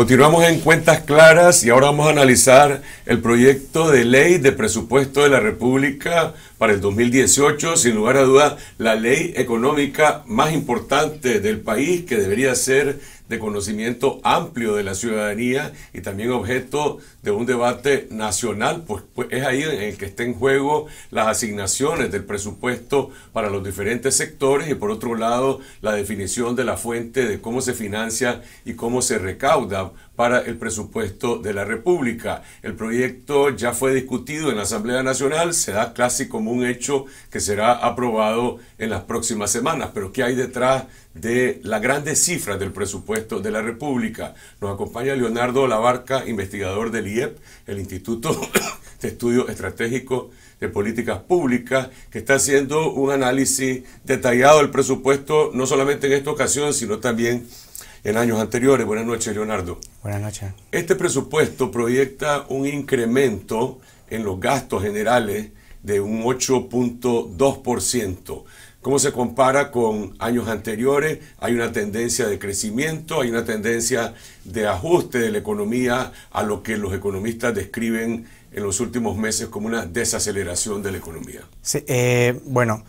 Continuamos en Cuentas Claras y ahora vamos a analizar el proyecto de ley de presupuesto de la República para el 2018, sin lugar a dudas, la ley económica más importante del país que debería ser de conocimiento amplio de la ciudadanía y también objeto de un debate nacional, pues, pues, es ahí en el que está en juego las asignaciones del presupuesto para los diferentes sectores y por otro lado la definición de la fuente de cómo se financia y cómo se recauda para el presupuesto de la República. El proyecto ya fue discutido en la Asamblea Nacional, se da casi como un hecho que será aprobado en las próximas semanas, pero ¿qué hay detrás de las grandes cifras del presupuesto de la República. Nos acompaña Leonardo Labarca, investigador del IEP, el Instituto de Estudios Estratégicos de Políticas Públicas, que está haciendo un análisis detallado del presupuesto, no solamente en esta ocasión, sino también en años anteriores. Buenas noches, Leonardo. Buenas noches. Este presupuesto proyecta un incremento en los gastos generales de un 8.2% cómo se compara con años anteriores. Hay una tendencia de crecimiento, hay una tendencia de ajuste de la economía a lo que los economistas describen en los últimos meses como una desaceleración de la economía. Eh, bueno,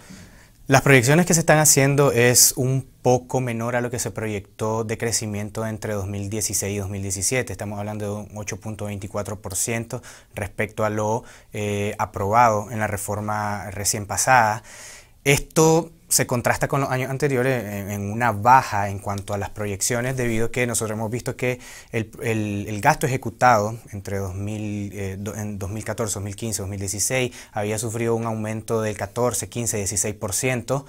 las proyecciones que se están haciendo es un poco menor a lo que se proyectó de crecimiento entre 2016 y 2017. Estamos hablando de un 8.24% respecto a lo eh, aprobado en la reforma recién pasada. Esto se contrasta con los años anteriores en, una baja en cuanto a las proyecciones, debido a que nosotros hemos visto que el, gasto ejecutado entre 2000, eh, en 2014, 2015, 2016 había sufrido un aumento del 14, 15, 16%.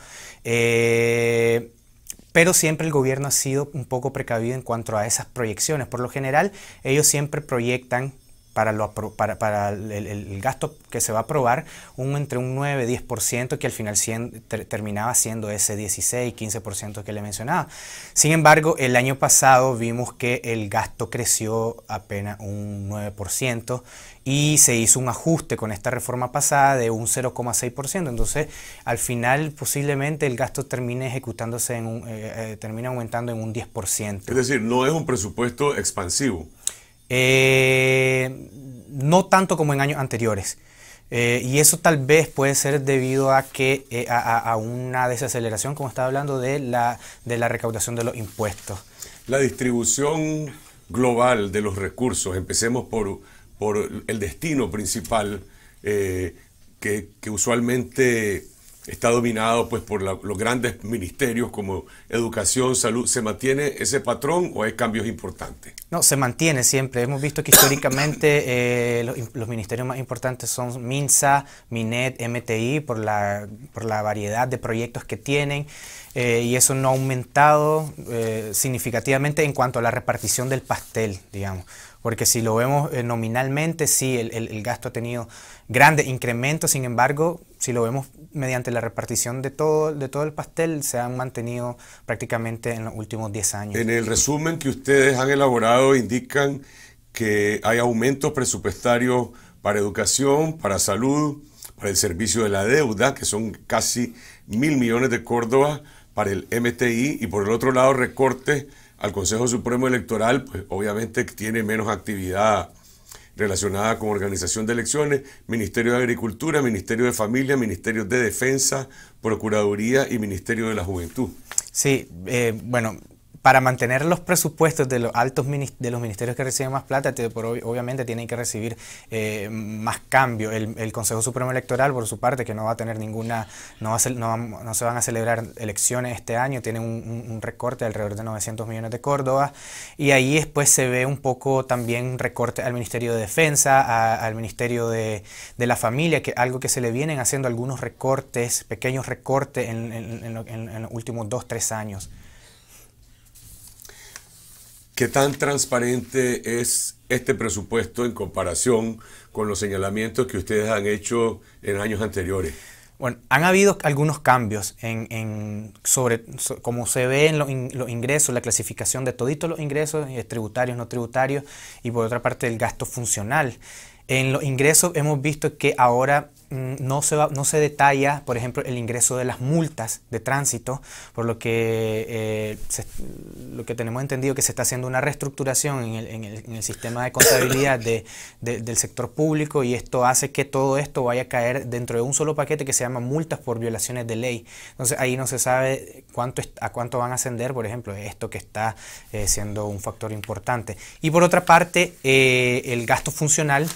pero siempre el gobierno ha sido un poco precavido en cuanto a esas proyecciones. Por lo general, ellos siempre proyectan para, el, gasto que se va a aprobar un, entre un 9-10% que al final terminaba siendo ese 16-15% que le mencionaba. Sin embargo, el año pasado vimos que el gasto creció apenas un 9% y se hizo un ajuste con esta reforma pasada de un 0,6%. Entonces, al final posiblemente el gasto termine ejecutándose, en eh, eh, termina aumentando en un 10%. Es decir, no es un presupuesto expansivo. Eh, no tanto como en años anteriores. Eh, y eso tal vez puede ser debido a que eh, a, una desaceleración, como estaba hablando, de la, de la recaudación de los impuestos. La distribución global de los recursos, empecemos por, por el destino principal, que, usualmente está dominado pues por los grandes ministerios como educación, salud, ¿se mantiene ese patrón o hay cambios importantes? No, se mantiene siempre. Hemos visto que históricamente eh, los, ministerios más importantes son MINSA, MINET, MTI, por la, por la variedad de proyectos que tienen eh, y eso no ha aumentado eh, significativamente en cuanto a la repartición del pastel, digamos porque si lo vemos nominalmente, sí, el, gasto ha tenido grandes incrementos, sin embargo, si lo vemos mediante la repartición de todo, de todo el pastel, se han mantenido prácticamente en los últimos 10 años. En el resumen que ustedes han elaborado indican que hay aumentos presupuestarios para educación, para salud, para el servicio de la deuda, que son casi mil millones de Córdoba, para el MTI, y por el otro lado recortes al Consejo Supremo Electoral, pues obviamente tiene menos actividad relacionada con organización de elecciones, Ministerio de Agricultura, Ministerio de Familia, Ministerio de Defensa, Procuraduría y Ministerio de la Juventud. Sí, eh, bueno, para mantener los presupuestos de los altos de los ministerios que reciben más plata, obviamente tienen que recibir eh, más cambio. El, Consejo Supremo Electoral, por su parte, que no va a tener ninguna, no, no, se van a celebrar elecciones este año, tiene un, recorte de alrededor de 900 millones de Córdoba, y ahí después se ve un poco también recorte al Ministerio de Defensa, al Ministerio de, la Familia, que algo que se le vienen haciendo algunos recortes, pequeños recortes en, en los últimos dos, tres años. ¿Qué tan transparente es este presupuesto en comparación con los señalamientos que ustedes han hecho en años anteriores? Bueno, han habido algunos cambios en, sobre cómo se ven los, los, ingresos, la clasificación de toditos los ingresos, eh, tributarios, no tributarios, y por otra parte el gasto funcional. En los ingresos hemos visto que ahora mm, no se, no se detalla, por ejemplo, el ingreso de las multas de tránsito, por lo que, eh, lo que tenemos entendido que se está haciendo una reestructuración en el, sistema de contabilidad del sector público y esto hace que todo esto vaya a caer dentro de un solo paquete que se llama multas por violaciones de ley. Entonces ahí no se sabe cuánto a cuánto van a ascender, por ejemplo, esto que está eh, siendo un factor importante. Y por otra parte, eh, el gasto funcional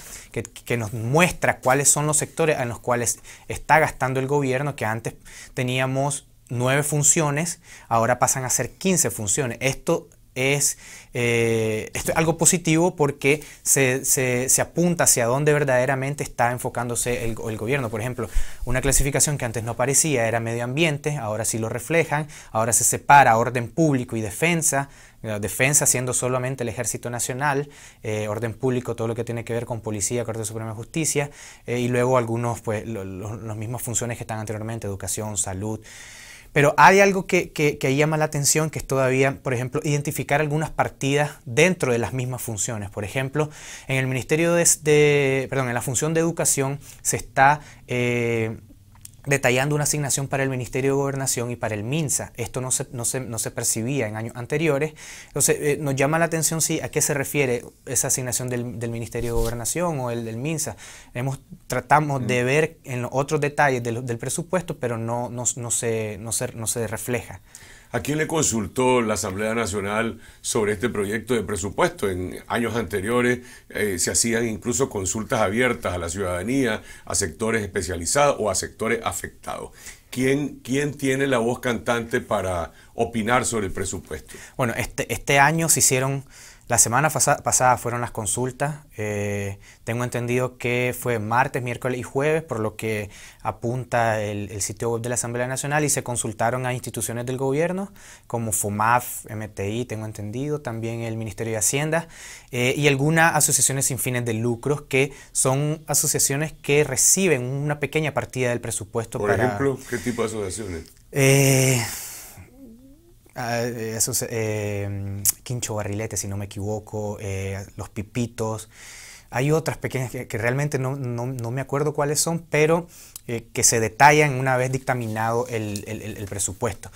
que, nos muestra cuáles son los sectores en los cuales está gastando el gobierno, que antes teníamos nueve funciones, ahora pasan a ser quince funciones. Esto es, eh, esto es algo positivo porque se, apunta hacia dónde verdaderamente está enfocándose el, el, gobierno. Por ejemplo, una clasificación que antes no aparecía era medio ambiente, ahora sí lo reflejan, ahora se separa orden público y defensa, defensa siendo solamente el Ejército Nacional, eh, orden público, todo lo que tiene que ver con policía, Corte Suprema de Justicia, eh, y luego algunos, pues, las mismas funciones que están anteriormente, educación, salud. Pero hay algo que, que, llama la atención, que es todavía, por ejemplo, identificar algunas partidas dentro de las mismas funciones. Por ejemplo, en el Ministerio de, perdón, en la función de educación se está eh, detallando una asignación para el Ministerio de Gobernación y para el MINSA. Esto no se, no se, percibía en años anteriores. Entonces, eh, nos llama la atención si a qué se refiere esa asignación del, del Ministerio de Gobernación o el del MINSA. Hemos, tratamos de mm. ver en otros detalles del, presupuesto, pero no se refleja. ¿A quién le consultó la Asamblea Nacional sobre este proyecto de presupuesto? En años anteriores eh, se hacían incluso consultas abiertas a la ciudadanía, a sectores especializados o a sectores afectados. ¿Quién, ¿Quién tiene la voz cantante para opinar sobre el presupuesto? Bueno, este, este año se hicieron la semana pasada fueron las consultas. Eh, tengo entendido que fue martes, miércoles y jueves, por lo que apunta el, sitio web de la Asamblea Nacional y se consultaron a instituciones del gobierno como FOMAF, MTI, tengo entendido, también el Ministerio de Hacienda eh, y algunas asociaciones sin fines de lucros que son asociaciones que reciben una pequeña partida del presupuesto. Por ejemplo, ¿qué tipo de asociaciones? Eh, Ah, esos eh, quincho barrilete, si no me equivoco, eh, los pipitos. Hay otras pequeñas que, realmente no, me acuerdo cuáles son, pero eh, que se detallan una vez dictaminado el presupuesto.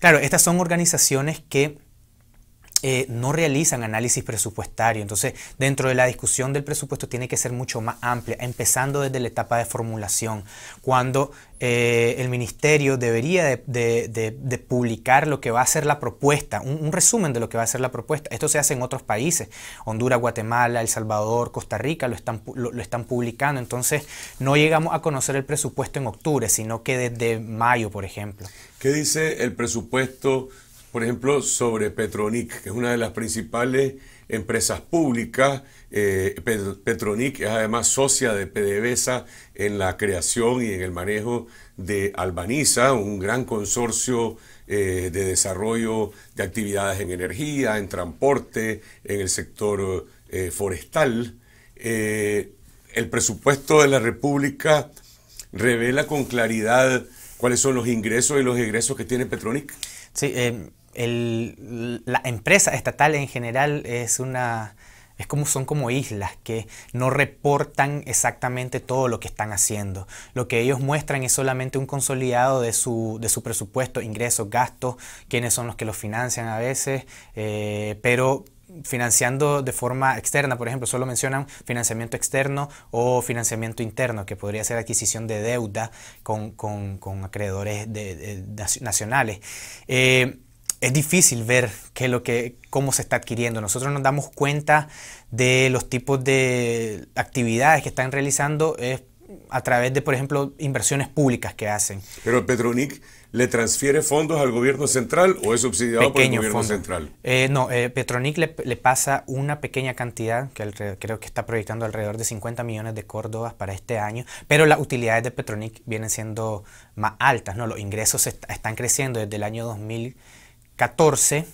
Claro, estas son organizaciones que eh, no realizan análisis presupuestario. Entonces, dentro de la discusión del presupuesto tiene que ser mucho más amplia, empezando desde la etapa de formulación, cuando eh, el ministerio debería de, publicar lo que va a ser la propuesta, un, resumen de lo que va a ser la propuesta. Esto se hace en otros países, Honduras, Guatemala, El Salvador, Costa Rica, lo están, lo están publicando. Entonces, no llegamos a conocer el presupuesto en octubre, sino que desde mayo, por ejemplo. ¿Qué dice el presupuesto? por ejemplo, sobre Petronic, que es una de las principales empresas públicas. Eh, Petronic es además socia de PDVSA en la creación y en el manejo de Albaniza, un gran consorcio eh, de desarrollo de actividades en energía, en transporte, en el sector eh, forestal. Eh, el presupuesto de la República revela con claridad cuáles son los ingresos y los egresos que tiene Petronic. Sí, em, la empresa estatal en general es una, es como son como islas que no reportan exactamente todo lo que están haciendo. Lo que ellos muestran es solamente un consolidado de su, de su presupuesto, ingresos, gastos, quiénes son los que los financian a veces, eh, pero financiando de forma externa, por ejemplo, solo mencionan financiamiento externo o financiamiento interno, que podría ser adquisición de deuda con, acreedores nacionales. Eh, es difícil ver qué lo que, cómo se está adquiriendo. Nosotros nos damos cuenta de los tipos de actividades que están realizando es a través de, por ejemplo, inversiones públicas que hacen. Pero Petronic le transfiere fondos al gobierno central o es subsidiado por el gobierno central? Eh, no, eh, Petronic le, pasa una pequeña cantidad, que creo que está proyectando alrededor de 50 millones de córdobas para este año, pero las utilidades de Petronic vienen siendo más altas, ¿no? Los ingresos están creciendo desde el año 2000. 14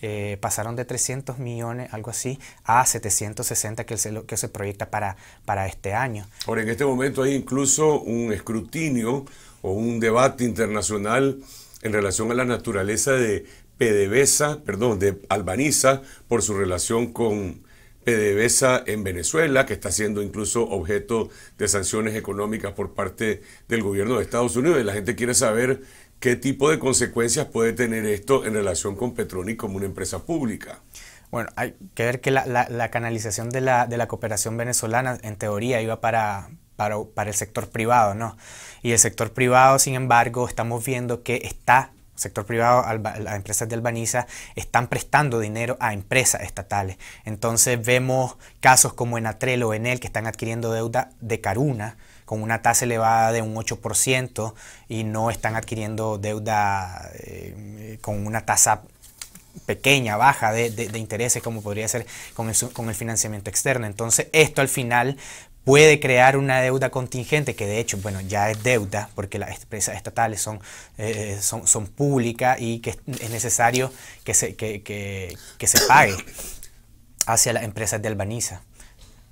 eh, pasaron de 300 millones, algo así, a 760 que lo que se proyecta para, para este año. Ahora, en este momento hay incluso un escrutinio o un debate internacional en relación a la naturaleza de PDVSA, perdón, de Albaniza, por su relación con PDVSA en Venezuela, que está siendo incluso objeto de sanciones económicas por parte del gobierno de Estados Unidos. Y la gente quiere saber ¿Qué tipo de consecuencias puede tener esto en relación con Petroni como una empresa pública? Bueno, hay que ver que la, canalización de la, cooperación venezolana en teoría iba para, para, el sector privado, ¿no? Y el sector privado, sin embargo, estamos viendo que está, el sector privado, las empresas de Albaniza están prestando dinero a empresas estatales. Entonces vemos casos como en Enatrel o Enel que están adquiriendo deuda de Caruna, con una tasa elevada de un 8% y no están adquiriendo deuda eh, con una tasa pequeña, baja de, intereses como podría ser con el, financiamiento externo. Entonces esto al final puede crear una deuda contingente, que de hecho, bueno, ya es deuda, porque las empresas estatales son, eh, son, públicas y que es necesario que se, que se pague hacia las empresas de Albaniza.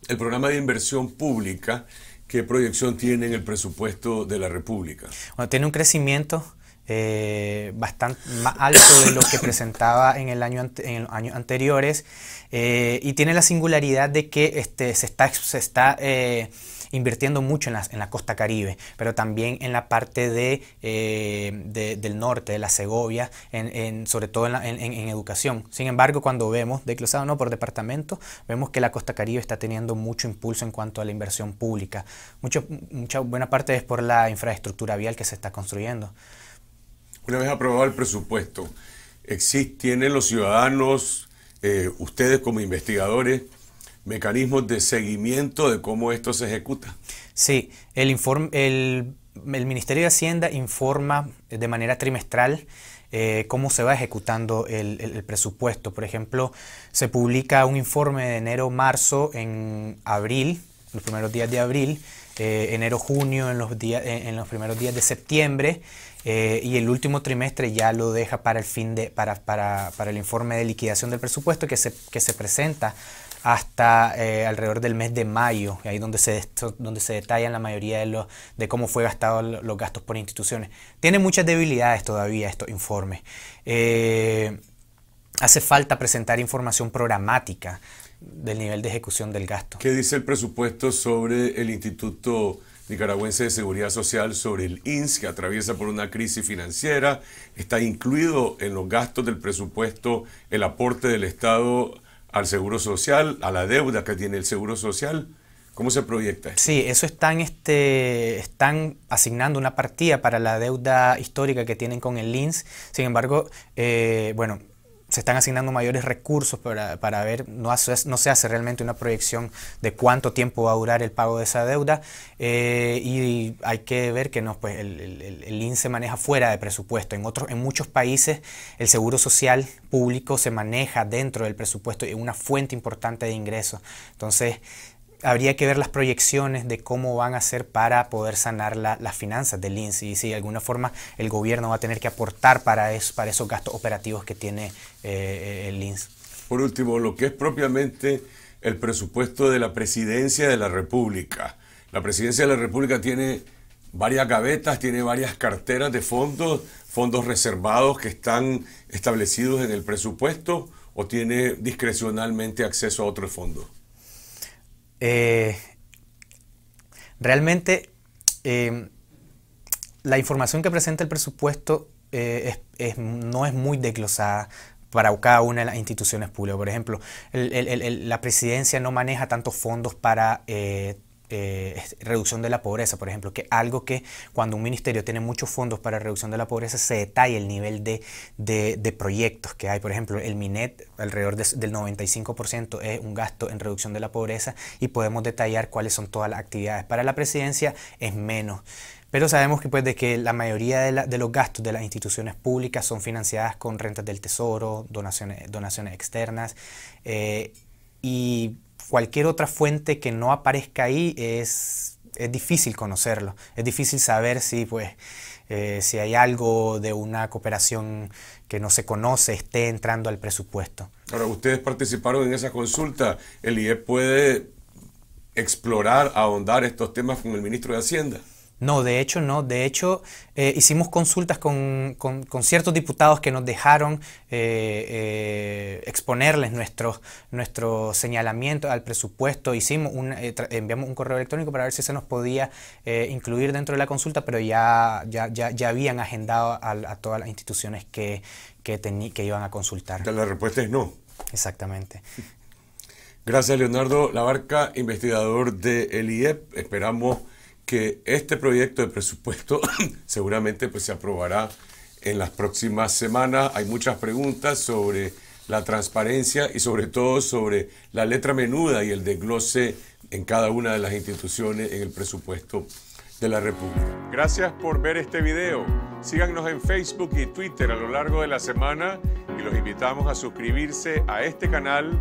El programa de inversión pública ¿Qué proyección tiene en el presupuesto de la República? Bueno, tiene un crecimiento eh, bastante más alto de lo que presentaba en, el año los años anteriores eh, y tiene la singularidad de que este, se está, se está eh, invirtiendo mucho en la, costa caribe, pero también en la parte de, eh, del norte, de la Segovia, sobre todo en, educación. Sin embargo, cuando vemos, desglosado no por departamento, vemos que la costa caribe está teniendo mucho impulso en cuanto a la inversión pública. Mucho, mucha buena parte es por la infraestructura vial que se está construyendo. Una vez aprobado el presupuesto, ¿existen los ciudadanos, eh, ustedes como investigadores, mecanismos de seguimiento de cómo esto se ejecuta. Sí, el, el, Ministerio de Hacienda informa de manera trimestral eh, cómo se va ejecutando el, presupuesto. Por ejemplo, se publica un informe de enero-marzo en abril, los primeros días de abril, eh, enero-junio en, los eh, en los primeros días de septiembre y el último trimestre ya lo deja para el, fin de, para, para, para el informe de liquidación del presupuesto que se, que se presenta hasta eh, alrededor del mes de mayo, ahí donde se, donde se detallan la mayoría de, los, de cómo fue gastado los gastos por instituciones. Tiene muchas debilidades todavía estos informes. Eh, hace falta presentar información programática del nivel de ejecución del gasto. ¿Qué dice el presupuesto sobre el Instituto Nicaragüense de Seguridad Social, sobre el INS, que atraviesa por una crisis financiera? ¿Está incluido en los gastos del presupuesto el aporte del Estado al Seguro Social, a la deuda que tiene el Seguro Social. ¿Cómo se proyecta? Sí, eso están, este, están asignando una partida para la deuda histórica que tienen con el LINS. Sin embargo, eh, bueno, se están asignando mayores recursos para, ver, no, no, se hace realmente una proyección de cuánto tiempo va a durar el pago de esa deuda eh, y hay que ver que no, pues el, el, el, INSE maneja fuera de presupuesto. En, otros, en muchos países el seguro social público se maneja dentro del presupuesto y es una fuente importante de ingresos. Entonces, habría que ver las proyecciones de cómo van a ser para poder sanar las finanzas del INS y si de alguna forma el gobierno va a tener que aportar para, para esos gastos operativos que tiene eh, el INS. Por último, lo que es propiamente el presupuesto de la presidencia de la República. La presidencia de la República tiene varias gavetas, tiene varias carteras de fondos, fondos reservados que están establecidos en el presupuesto o tiene discrecionalmente acceso a otros fondos. Eh, realmente eh, la información que presenta el presupuesto eh, no es muy desglosada para cada una de las instituciones públicas. Por ejemplo, la presidencia no maneja tantos fondos para eh, reducción de la pobreza, por ejemplo, que algo que cuando un ministerio tiene muchos fondos para reducción de la pobreza se detalla el nivel de, proyectos que hay. Por ejemplo, el MINET alrededor del 95% es un gasto en reducción de la pobreza y podemos detallar cuáles son todas las actividades. Para la presidencia es menos. Pero sabemos que, pues, de que la mayoría de, los gastos de las instituciones públicas son financiadas con rentas del tesoro, donaciones, donaciones externas. Eh, y cualquier otra fuente que no aparezca ahí es, es difícil conocerlo, es difícil saber si, pues, eh, si hay algo de una cooperación que no se conoce esté entrando al presupuesto. Ahora, ustedes participaron en esa consulta, el IE puede explorar, ahondar estos temas con el ministro de Hacienda. No, de hecho no. De hecho, eh, hicimos consultas con, ciertos diputados que nos dejaron eh, eh, exponerles nuestro señalamiento al presupuesto. Hicimos un, enviamos un correo electrónico para ver si se nos podía incluir dentro de la consulta, pero ya, ya, habían agendado a, todas las instituciones que, que iban a consultar. La respuesta es no. Exactamente. Gracias, Leonardo Labarca, investigador de IEP. Esperamos que este proyecto de presupuesto seguramente pues, se aprobará en las próximas semanas. Hay muchas preguntas sobre la transparencia y sobre todo sobre la letra menuda y el desglose en cada una de las instituciones en el presupuesto de la República. Gracias por ver este video. Síganos en Facebook y Twitter a lo largo de la semana y los invitamos a suscribirse a este canal